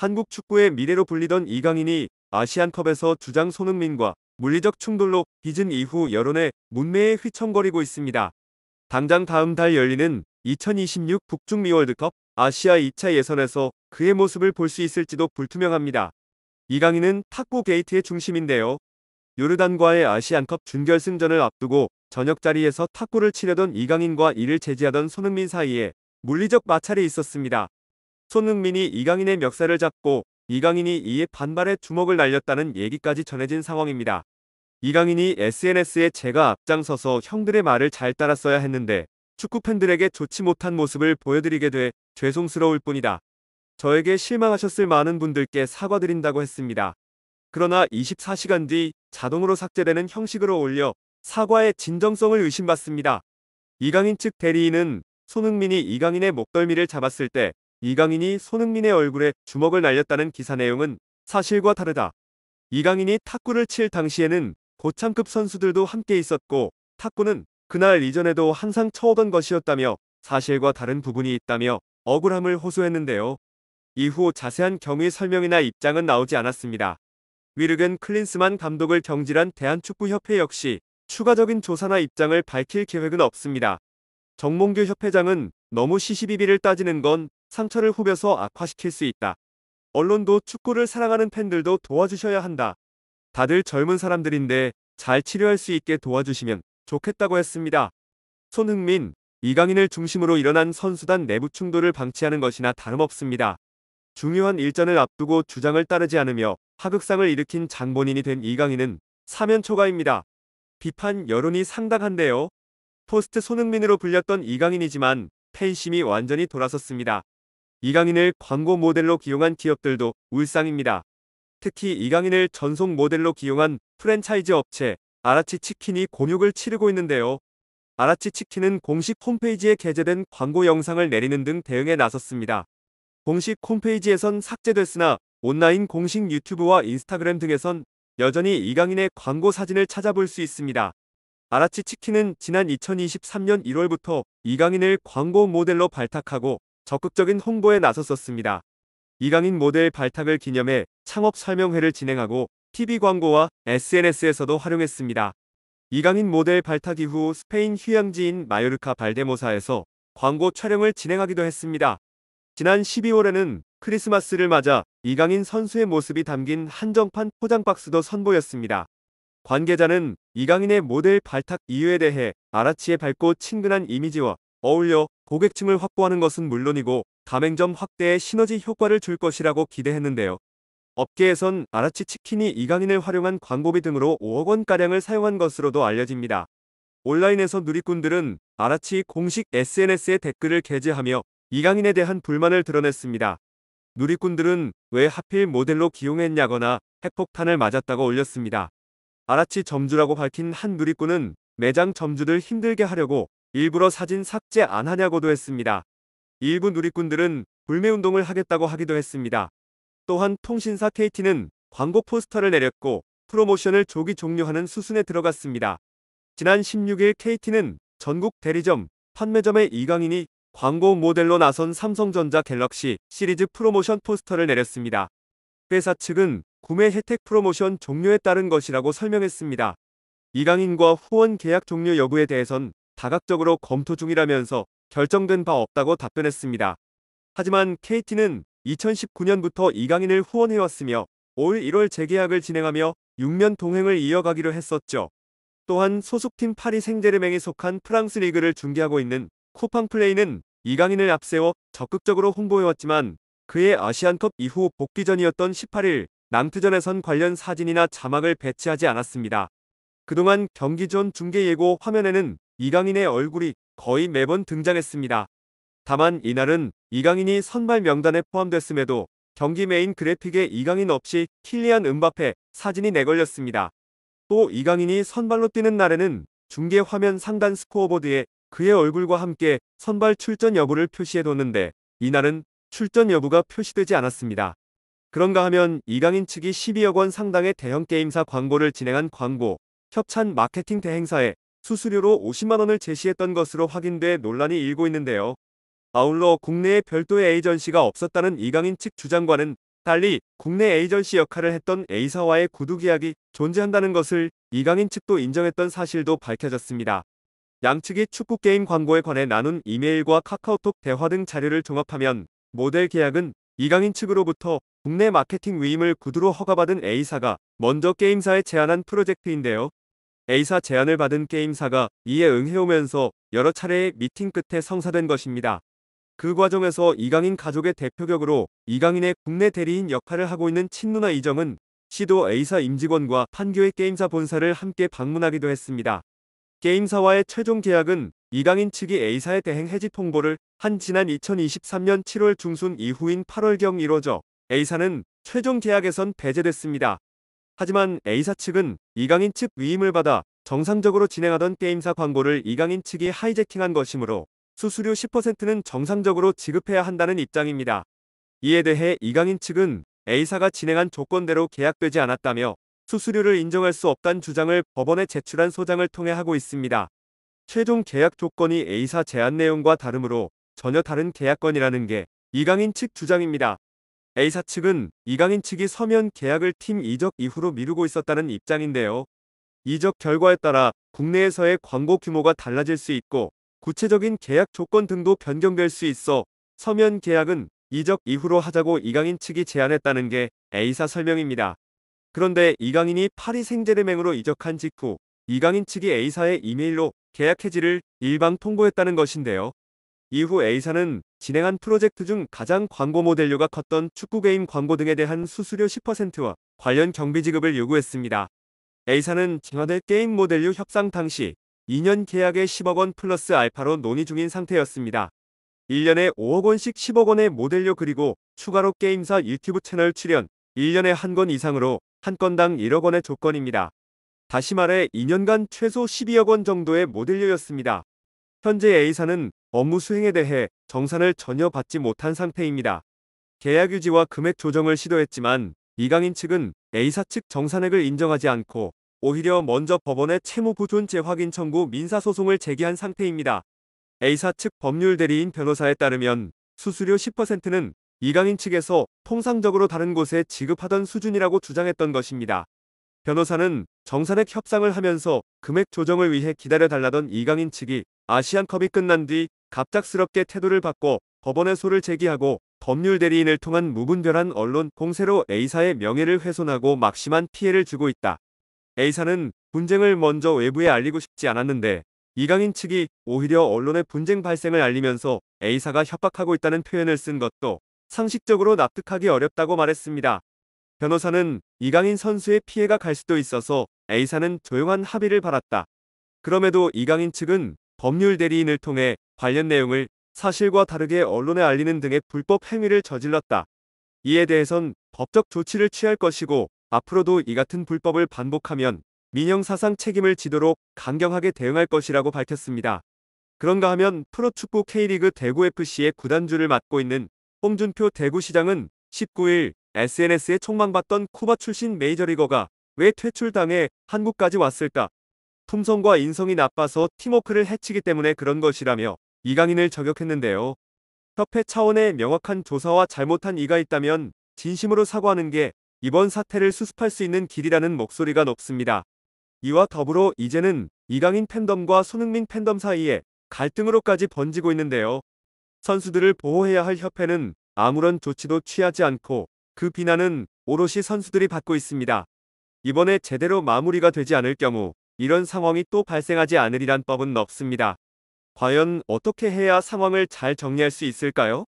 한국 축구의 미래로 불리던 이강인이 아시안컵에서 주장 손흥민과 물리적 충돌로 빚은 이후 여론의 문매에 휘청거리고 있습니다. 당장 다음 달 열리는 2026 북중미 월드컵 아시아 2차 예선에서 그의 모습을 볼 수 있을지도 불투명합니다. 이강인은 탁구 게이트의 중심인데요. 요르단과의 아시안컵 준결승전을 앞두고 저녁 자리에서 탁구를 치려던 이강인과 이를 제지하던 손흥민 사이에 물리적 마찰이 있었습니다. 손흥민이 이강인의 멱살을 잡고 이강인이 이에 반발에 주먹을 날렸다는 얘기까지 전해진 상황입니다. 이강인이 SNS에 제가 앞장서서 형들의 말을 잘 따랐어야 했는데 축구 팬들에게 좋지 못한 모습을 보여드리게 돼 죄송스러울 뿐이다. 저에게 실망하셨을 많은 분들께 사과드린다고 했습니다. 그러나 24시간 뒤 자동으로 삭제되는 형식으로 올려 사과의 진정성을 의심받습니다. 이강인 측 대리인은 손흥민이 이강인의 목덜미를 잡았을 때 이강인이 손흥민의 얼굴에 주먹을 날렸다는 기사 내용은 사실과 다르다. 이강인이 탁구를 칠 당시에는 고참급 선수들도 함께 있었고 탁구는 그날 이전에도 항상 쳐오던 것이었다며 사실과 다른 부분이 있다며 억울함을 호소했는데요. 이후 자세한 경위 설명이나 입장은 나오지 않았습니다. 위르겐 클린스만 감독을 경질한 대한축구협회 역시 추가적인 조사나 입장을 밝힐 계획은 없습니다. 정몽규 협회장은 너무 시시비비를 따지는 건 상처를 후벼서 악화시킬 수 있다. 언론도 축구를 사랑하는 팬들도 도와주셔야 한다. 다들 젊은 사람들인데 잘 치료할 수 있게 도와주시면 좋겠다고 했습니다. 손흥민, 이강인을 중심으로 일어난 선수단 내부 충돌을 방치하는 것이나 다름없습니다. 중요한 일전을 앞두고 주장을 따르지 않으며 하극상을 일으킨 장본인이 된 이강인은 사면 초과입니다. 비판 여론이 상당한데요. 포스트 손흥민으로 불렸던 이강인이지만 팬심이 완전히 돌아섰습니다. 이강인을 광고 모델로 기용한 기업들도 울상입니다. 특히 이강인을 전속 모델로 기용한 프랜차이즈 업체 아라치 치킨이 곤욕을 치르고 있는데요. 아라치 치킨은 공식 홈페이지에 게재된 광고 영상을 내리는 등 대응에 나섰습니다. 공식 홈페이지에선 삭제됐으나 온라인 공식 유튜브와 인스타그램 등에선 여전히 이강인의 광고 사진을 찾아볼 수 있습니다. 아라치 치킨은 지난 2023년 1월부터 이강인을 광고 모델로 발탁하고 적극적인 홍보에 나섰었습니다. 이강인 모델 발탁을 기념해 창업 설명회를 진행하고 TV 광고와 SNS에서도 활용했습니다. 이강인 모델 발탁 이후 스페인 휴양지인 마요르카 발데모사에서 광고 촬영을 진행하기도 했습니다. 지난 12월에는 크리스마스를 맞아 이강인 선수의 모습이 담긴 한정판 포장박스도 선보였습니다. 관계자는 이강인의 모델 발탁 이유에 대해 아라치의 밝고 친근한 이미지와 어울려 고객층을 확보하는 것은 물론이고 가맹점 확대에 시너지 효과를 줄 것이라고 기대했는데요. 업계에선 아라치 치킨이 이강인을 활용한 광고비 등으로 5억 원가량을 사용한 것으로도 알려집니다. 온라인에서 누리꾼들은 아라치 공식 SNS에 댓글을 게재하며 이강인에 대한 불만을 드러냈습니다. 누리꾼들은 왜 하필 모델로 기용했냐거나 핵폭탄을 맞았다고 올렸습니다. 아라치 점주라고 밝힌 한 누리꾼은 매장 점주들 힘들게 하려고 일부러 사진 삭제 안 하냐고도 했습니다. 일부 누리꾼들은 불매운동을 하겠다고 하기도 했습니다. 또한 통신사 KT는 광고 포스터를 내렸고 프로모션을 조기 종료하는 수순에 들어갔습니다. 지난 16일 KT는 전국 대리점, 판매점의 이강인이 광고 모델로 나선 삼성전자 갤럭시 시리즈 프로모션 포스터를 내렸습니다. 회사 측은 구매 혜택 프로모션 종료에 따른 것이라고 설명했습니다. 이강인과 후원 계약 종료 여부에 대해선 다각적으로 검토 중이라면서 결정된 바 없다고 답변했습니다. 하지만 KT는 2019년부터 이강인을 후원해왔으며 올 1월 재계약을 진행하며 6년 동행을 이어가기로 했었죠. 또한 소속팀 파리 생제르맹에 속한 프랑스 리그를 중계하고 있는 쿠팡플레이는 이강인을 앞세워 적극적으로 홍보해왔지만 그의 아시안컵 이후 복귀 전이었던 18일 남트전에선 관련 사진이나 자막을 배치하지 않았습니다. 그동안 경기 전 중계 예고 화면에는 이강인의 얼굴이 거의 매번 등장했습니다. 다만 이날은 이강인이 선발 명단에 포함됐음에도 경기 메인 그래픽에 이강인 없이 킬리안 은바페 사진이 내걸렸습니다. 또 이강인이 선발로 뛰는 날에는 중계 화면 상단 스코어보드에 그의 얼굴과 함께 선발 출전 여부를 표시해뒀는데 이날은 출전 여부가 표시되지 않았습니다. 그런가 하면 이강인 측이 12억 원 상당의 대형 게임사 광고를 진행한 광고, 협찬 마케팅 대행사에 수수료로 50만원을 제시했던 것으로 확인돼 논란이 일고 있는데요. 아울러 국내에 별도의 에이전시가 없었다는 이강인 측 주장과는 달리 국내 에이전시 역할을 했던 A사와의 구두계약이 존재한다는 것을 이강인 측도 인정했던 사실도 밝혀졌습니다. 양측이 축구게임 광고에 관해 나눈 이메일과 카카오톡 대화 등 자료를 종합하면 모델 계약은 이강인 측으로부터 국내 마케팅 위임을 구두로 허가받은 A사가 먼저 게임사에 제안한 프로젝트인데요. A사 제안을 받은 게임사가 이에 응해오면서 여러 차례의 미팅 끝에 성사된 것입니다. 그 과정에서 이강인 가족의 대표격으로 이강인의 국내 대리인 역할을 하고 있는 친누나 이정은 시도 A사 임직원과 판교의 게임사 본사를 함께 방문하기도 했습니다. 게임사와의 최종 계약은 이강인 측이 A사에 대행 해지 통보를 한 지난 2023년 7월 중순 이후인 8월경 이뤄져 A사는 최종 계약에선 배제됐습니다. 하지만 A사 측은 이강인 측 위임을 받아 정상적으로 진행하던 게임사 광고를 이강인 측이 하이제킹한 것이므로 수수료 10%는 정상적으로 지급해야 한다는 입장입니다. 이에 대해 이강인 측은 A사가 진행한 조건대로 계약되지 않았다며 수수료를 인정할 수 없다는 주장을 법원에 제출한 소장을 통해 하고 있습니다. 최종 계약 조건이 A사 제안 내용과 다르므로 전혀 다른 계약건이라는 게 이강인 측 주장입니다. A사 측은 이강인 측이 서면 계약을 팀 이적 이후로 미루고 있었다는 입장인데요. 이적 결과에 따라 국내에서의 광고 규모가 달라질 수 있고 구체적인 계약 조건 등도 변경될 수 있어 서면 계약은 이적 이후로 하자고 이강인 측이 제안했다는 게 A사 설명입니다. 그런데 이강인이 파리 생제르맹으로 이적한 직후 이강인 측이 A사의 이메일로 계약 해지를 일방 통보했다는 것인데요. 이후 A사는 진행한 프로젝트 중 가장 광고 모델료가 컸던 축구게임 광고 등에 대한 수수료 10%와 관련 경비 지급을 요구했습니다. A사는 청와대 게임 모델료 협상 당시 2년 계약에 10억 원 플러스 알파로 논의 중인 상태였습니다. 1년에 5억 원씩 10억 원의 모델료 그리고 추가로 게임사 유튜브 채널 출연 1년에 한 건 이상으로 한 건당 1억 원의 조건입니다. 다시 말해 2년간 최소 12억 원 정도의 모델료였습니다. 현재 A사는 업무 수행에 대해 정산을 전혀 받지 못한 상태입니다. 계약 유지와 금액 조정을 시도했지만 이강인 측은 A사 측 정산액을 인정하지 않고 오히려 먼저 법원에 채무부존 재확인 청구 민사소송을 제기한 상태입니다. A사 측 법률 대리인 변호사에 따르면 수수료 10%는 이강인 측에서 통상적으로 다른 곳에 지급하던 수준이라고 주장했던 것입니다. 변호사는 정산액 협상을 하면서 금액 조정을 위해 기다려달라던 이강인 측이 아시안컵이 끝난 뒤 갑작스럽게 태도를 받고 법원에 소를 제기하고 법률 대리인을 통한 무분별한 언론 공세로 A사의 명예를 훼손하고 막심한 피해를 주고 있다. A사는 분쟁을 먼저 외부에 알리고 싶지 않았는데 이강인 측이 오히려 언론의 분쟁 발생을 알리면서 A사가 협박하고 있다는 표현을 쓴 것도 상식적으로 납득하기 어렵다고 말했습니다. 변호사는 이강인 선수의 피해가 갈 수도 있어서 A사는 조용한 합의를 바랐다. 그럼에도 이강인 측은 법률 대리인을 통해 관련 내용을 사실과 다르게 언론에 알리는 등의 불법 행위를 저질렀다. 이에 대해선 법적 조치를 취할 것이고 앞으로도 이 같은 불법을 반복하면 민영사상 책임을 지도록 강경하게 대응할 것이라고 밝혔습니다. 그런가 하면 프로축구 K리그 대구FC의 구단주를 맡고 있는 홍준표 대구시장은 19일 SNS에 촉망받던 쿠바 출신 메이저리거가 왜 퇴출당해 한국까지 왔을까? 품성과 인성이 나빠서 팀워크를 해치기 때문에 그런 것이라며 이강인을 저격했는데요. 협회 차원의 명확한 조사와 잘못한 이가 있다면 진심으로 사과하는 게 이번 사태를 수습할 수 있는 길이라는 목소리가 높습니다. 이와 더불어 이제는 이강인 팬덤과 손흥민 팬덤 사이에 갈등으로까지 번지고 있는데요. 선수들을 보호해야 할 협회는 아무런 조치도 취하지 않고 그 비난은 오롯이 선수들이 받고 있습니다. 이번에 제대로 마무리가 되지 않을 경우 이런 상황이 또 발생하지 않으리란 법은 없습니다. 과연 어떻게 해야 상황을 잘 정리할 수 있을까요?